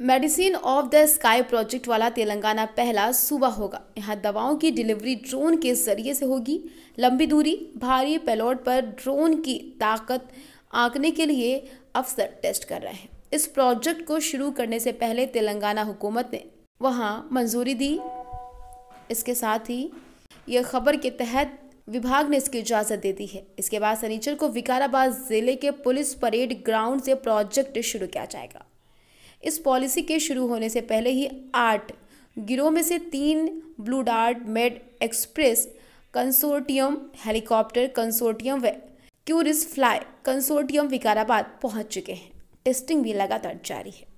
medicine of the sky project वाला तेलंगाना पहला सूबा होगा यहाँ दवाओं की डिलीवरी ड्रोन के जरिए से होगी लंबी दूरी भारी पेलोड पर ड्रोन की ताकत आंकने के लिए अफसर टेस्ट कर रहे हैं इस प्रोजेक्ट को शुरू करने से पहले तेलंगाना हुकूमत ने वहाँ मंजूरी दी इसके साथ ही यह खबर के तहत विभाग ने इसकी इजाज़त दे दी है इसके बाद सनीचर को विकाराबाद ज़िले के पुलिस परेड ग्राउंड से प्रोजेक्ट शुरू किया जाएगा इस पॉलिसी के शुरू होने से पहले ही आठ गिरोह में से तीन blue dart med express consortium helicopter consortium व क्यूरिस फ्लाई कंसोर्टियम विकाराबाद पहुंच चुके हैं टेस्टिंग भी लगातार जारी है